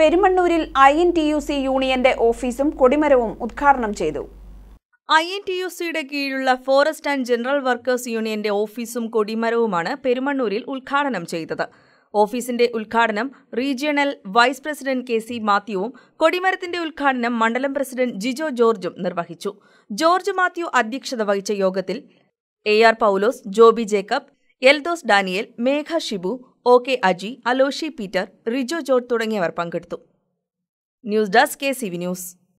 പെരുമണ്ണൂരിൽ I N T U C യൂണിയന്റെ ഓഫീസും കൊടിമരവും ഉദ്ഘാടനം ചെയ്തു ഐ എൻ ടി യു സിയുടെ കീഴിലുള്ള ഫോറസ്റ്റ് ആൻഡ് ജനറൽ വർക്കേഴ്സ് യൂണിയന്റെ ഓഫീസും കൊടിമരവുമാണ് പെരുമണ്ണൂരിൽ ഉദ്ഘാടനം ചെയ്തത് ഓഫീസിന്റെ ഉദ്ഘാടനം regional vice president K C മാത്യുവും കൊടിമരത്തിന്റെ ഉദ്ഘാടനം മണ്ഡലം പ്രസിഡന്റ് ജിജോ ജോർജും നിർവഹിച്ചു ജോർജ് മാത്യു അധ്യക്ഷത വഹിച്ച യോഗത്തിൽ A R Paulose Joby Jacob Eldhose Daniel Megha Shibu O K Aji Aloshy Peter Rijo George തുടങ്ങിയവർ പങ്കെടുത്തു news desk K C V news